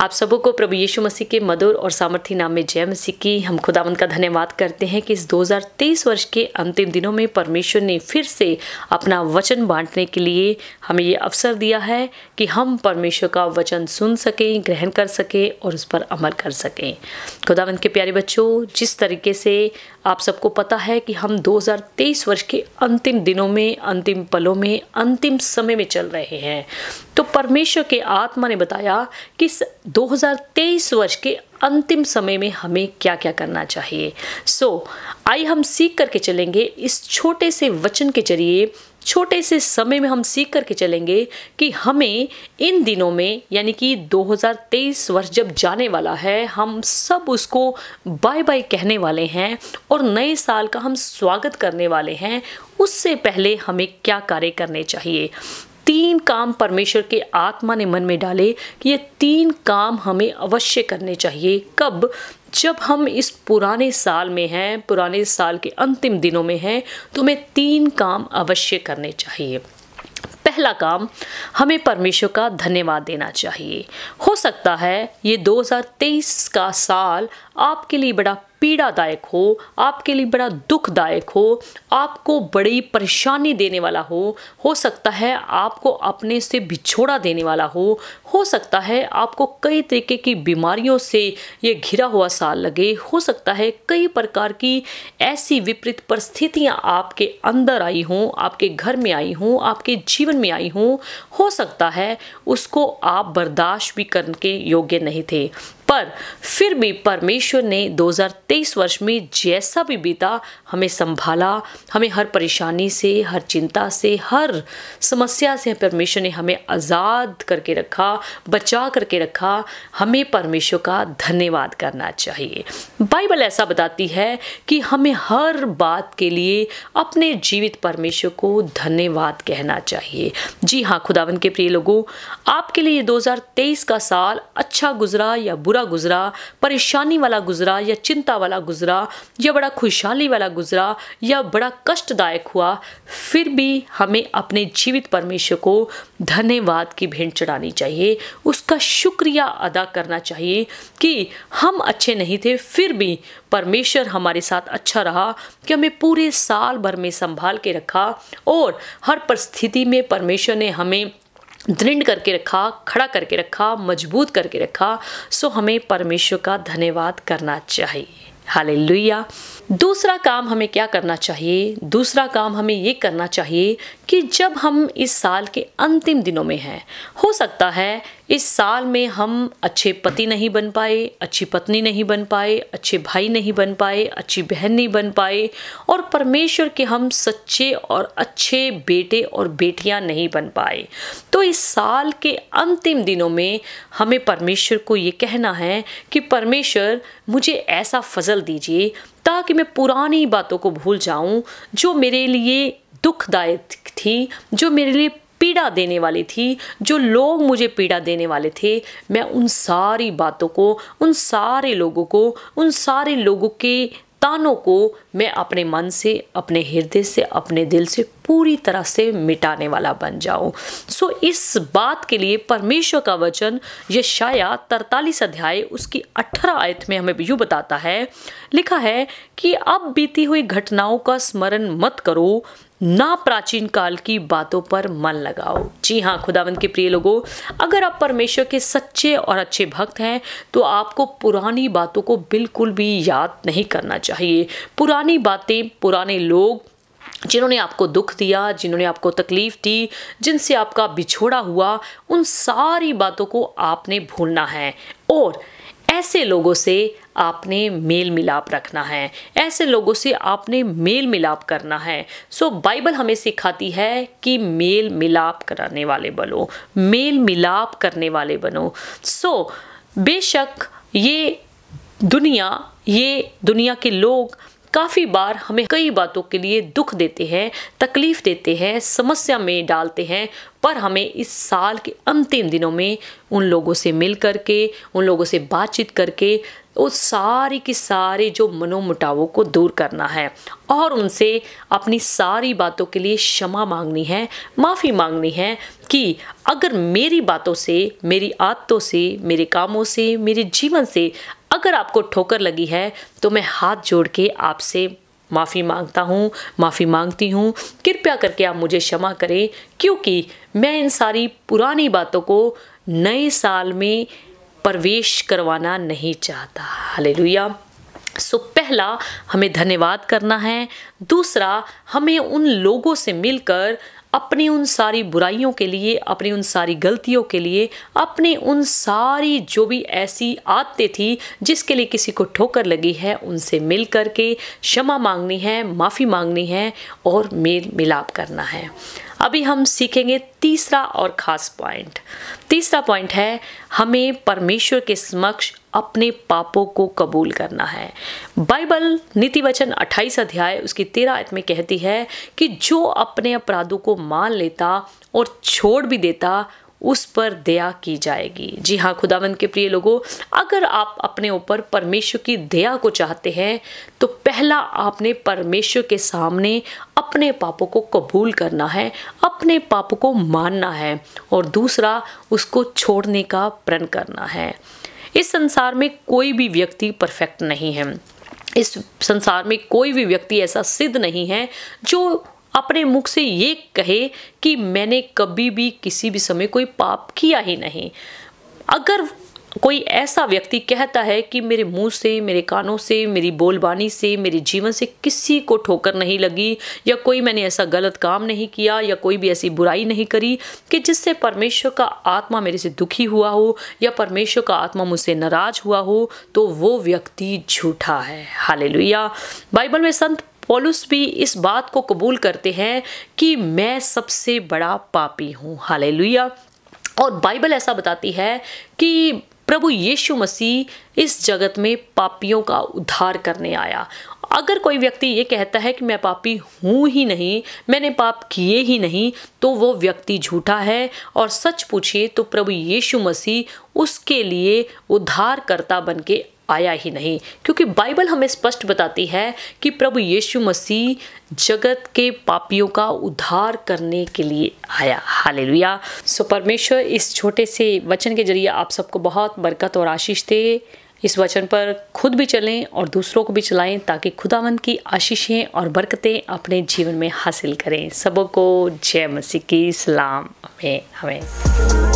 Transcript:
आप सबों को प्रभु यीशु मसीह के मधुर और सामर्थ्य नाम में जय मसीह की हम खुदावन का धन्यवाद करते हैं कि इस 2023 वर्ष के अंतिम दिनों में परमेश्वर ने फिर से अपना वचन बांटने के लिए हमें ये अवसर दिया है कि हम परमेश्वर का वचन सुन सकें ग्रहण कर सकें और उस पर अमल कर सकें खुदावन के प्यारे बच्चों जिस तरीके से आप सबको पता है कि हम 2023 वर्ष के अंतिम दिनों में अंतिम पलों में अंतिम समय में चल रहे हैं तो परमेश्वर के आत्मा ने बताया कि 2023 वर्ष के अंतिम समय में हमें क्या क्या करना चाहिए सो so, आई हम सीख करके चलेंगे इस छोटे से वचन के जरिए छोटे से समय में हम सीख करके चलेंगे कि हमें इन दिनों में यानी कि 2023 वर्ष जब जाने वाला है हम सब उसको बाय बाय कहने वाले हैं और नए साल का हम स्वागत करने वाले हैं उससे पहले हमें क्या कार्य करने चाहिए तीन काम परमेश्वर के आत्मा ने मन में डाले कि ये तीन काम हमें अवश्य करने चाहिए कब जब हम इस पुराने साल में हैं पुराने साल के अंतिम दिनों में हैं तो हमें तीन काम अवश्य करने चाहिए पहला काम हमें परमेश्वर का धन्यवाद देना चाहिए हो सकता है ये 2023 का साल आपके लिए बड़ा पीड़ादायक हो आपके लिए बड़ा दुखदायक हो आपको बड़ी परेशानी देने वाला हो हो सकता है आपको अपने से बिछोड़ा देने वाला हो हो सकता है आपको कई तरीके की बीमारियों से ये घिरा हुआ साल लगे हो सकता है कई प्रकार की ऐसी विपरीत परिस्थितियाँ आपके अंदर आई हों आपके घर में आई हों आपके जीवन में आई हों हो सकता है उसको आप बर्दाश्त भी करने के योग्य नहीं थे पर फिर भी परमेश्वर ने 2023 वर्ष में जैसा भी बीता हमें संभाला हमें हर परेशानी से हर चिंता से हर समस्या से परमेश्वर ने हमें आज़ाद करके रखा बचा करके रखा हमें परमेश्वर का धन्यवाद करना चाहिए बाइबल ऐसा बताती है कि हमें हर बात के लिए अपने जीवित परमेश्वर को धन्यवाद कहना चाहिए जी हाँ खुदावन के प्रिय लोगों आपके लिए 2023 का साल अच्छा गुजरा या बुरा बुरा गुजरा परेशानी वाला गुजरा या चिंता वाला गुजरा या बड़ा खुशहाली वाला गुजरा या बड़ा कष्टदायक हुआ फिर भी हमें अपने जीवित परमेश्वर को धन्यवाद की भेंट चढ़ानी चाहिए उसका शुक्रिया अदा करना चाहिए कि हम अच्छे नहीं थे फिर भी परमेश्वर हमारे साथ अच्छा रहा कि हमें पूरे साल भर में संभाल के रखा और हर परिस्थिति में परमेश्वर ने हमें दृढ़ करके रखा खड़ा करके रखा मजबूत करके रखा सो हमें परमेश्वर का धन्यवाद करना चाहिए हालेलुया दूसरा काम हमें क्या करना चाहिए दूसरा काम हमें ये करना चाहिए कि जब हम इस साल के अंतिम दिनों में हैं हो सकता है इस साल में हम अच्छे पति नहीं बन पाए अच्छी पत्नी नहीं बन पाए अच्छे भाई नहीं बन पाए अच्छी बहन नहीं बन पाए और परमेश्वर के हम सच्चे और अच्छे बेटे और बेटियां नहीं बन पाए तो इस साल के अंतिम दिनों में हमें परमेश्वर को ये कहना है कि परमेश्वर मुझे ऐसा फजल दीजिए ताकि मैं पुरानी बातों को भूल जाऊं जो मेरे लिए दुखदायक थी जो मेरे लिए पीड़ा देने वाली थी जो लोग मुझे पीड़ा देने वाले थे मैं उन सारी बातों को उन सारे लोगों को उन सारे लोगों के तानों को मैं अपने मन से अपने हृदय से अपने दिल से पूरी तरह से मिटाने वाला बन जाऊं सो so, इस बात के लिए परमेश्वर का वचन ये शाया तरतालीस अध्याय उसकी अठारह आयत में हमें यूँ बताता है लिखा है कि अब बीती हुई घटनाओं का स्मरण मत करो ना प्राचीन काल की बातों पर मन लगाओ जी हाँ खुदावंत के प्रिय लोगों अगर आप परमेश्वर के सच्चे और अच्छे भक्त हैं तो आपको पुरानी बातों को बिल्कुल भी याद नहीं करना चाहिए पुरानी बातें पुराने लोग जिन्होंने आपको दुख दिया जिन्होंने आपको तकलीफ दी जिनसे आपका बिछोड़ा हुआ उन सारी बातों को आपने भूलना है और ऐसे लोगों से आपने मेल मिलाप रखना है ऐसे लोगों से आपने मेल मिलाप करना है सो so, बाइबल हमें सिखाती है कि मेल मिलाप कराने वाले बनो मेल मिलाप करने वाले बनो सो so, बेशक ये दुनिया ये दुनिया के लोग काफ़ी बार हमें कई बातों के लिए दुख देते हैं तकलीफ़ देते हैं समस्या में डालते हैं पर हमें इस साल के अंतिम दिनों में उन लोगों से मिल करके उन लोगों से बातचीत करके वो सारी की सारे जो मनोमुटावों को दूर करना है और उनसे अपनी सारी बातों के लिए क्षमा मांगनी है माफ़ी मांगनी है कि अगर मेरी बातों से मेरी आदतों से मेरे कामों से मेरे जीवन से अगर आपको ठोकर लगी है तो मैं हाथ जोड़ के आपसे माफ़ी मांगता हूँ माफ़ी मांगती हूँ कृपया करके आप मुझे क्षमा करें क्योंकि मैं इन सारी पुरानी बातों को नए साल में प्रवेश करवाना नहीं चाहता हले सो पहला हमें धन्यवाद करना है दूसरा हमें उन लोगों से मिलकर अपनी उन सारी बुराइयों के लिए अपनी उन सारी गलतियों के लिए अपनी उन सारी जो भी ऐसी आदतें थी जिसके लिए किसी को ठोकर लगी है उनसे मिल कर के क्षमा मांगनी है माफ़ी मांगनी है और मेल मिलाप करना है अभी हम सीखेंगे तीसरा और ख़ास पॉइंट तीसरा पॉइंट है हमें परमेश्वर के समक्ष अपने पापों को कबूल करना है बाइबल नीति वचन अट्ठाईस अध्याय उसकी तेरह आयत में कहती है कि जो अपने अपराधों को मान लेता और छोड़ भी देता उस पर दया की जाएगी जी हाँ खुदावंद के प्रिय लोगों अगर आप अपने ऊपर परमेश्वर की दया को चाहते हैं तो पहला आपने परमेश्वर के सामने अपने पापों को कबूल करना है अपने पापों को मानना है और दूसरा उसको छोड़ने का प्रण करना है इस संसार में कोई भी व्यक्ति परफेक्ट नहीं है इस संसार में कोई भी व्यक्ति ऐसा सिद्ध नहीं है जो अपने मुख से ये कहे कि मैंने कभी भी किसी भी समय कोई पाप किया ही नहीं अगर कोई ऐसा व्यक्ति कहता है कि मेरे मुंह से मेरे कानों से मेरी बोलबानी से मेरे जीवन से किसी को ठोकर नहीं लगी या कोई मैंने ऐसा गलत काम नहीं किया या कोई भी ऐसी बुराई नहीं करी कि जिससे परमेश्वर का आत्मा मेरे से दुखी हुआ हो या परमेश्वर का आत्मा मुझसे नाराज हुआ हो तो वो व्यक्ति झूठा है हाल बाइबल में संत पोलुस भी इस बात को कबूल करते हैं कि मैं सबसे बड़ा पापी हूँ हाल और बाइबल ऐसा बताती है कि प्रभु यीशु मसीह इस जगत में पापियों का उद्धार करने आया अगर कोई व्यक्ति ये कहता है कि मैं पापी हूँ ही नहीं मैंने पाप किए ही नहीं तो वो व्यक्ति झूठा है और सच पूछिए तो प्रभु यीशु मसीह उसके लिए उद्धारकर्ता बन के आया ही नहीं क्योंकि बाइबल हमें स्पष्ट बताती है कि प्रभु यीशु मसीह जगत के पापियों का उद्धार करने के लिए आया हालेलुया सो परमेश्वर इस छोटे से वचन के जरिए आप सबको बहुत बरकत और आशीष दे इस वचन पर खुद भी चलें और दूसरों को भी चलाएं ताकि खुदावंत की आशीषें और बरकतें अपने जीवन में हासिल करें सबको को जय मसीह की सलाम हमें हमें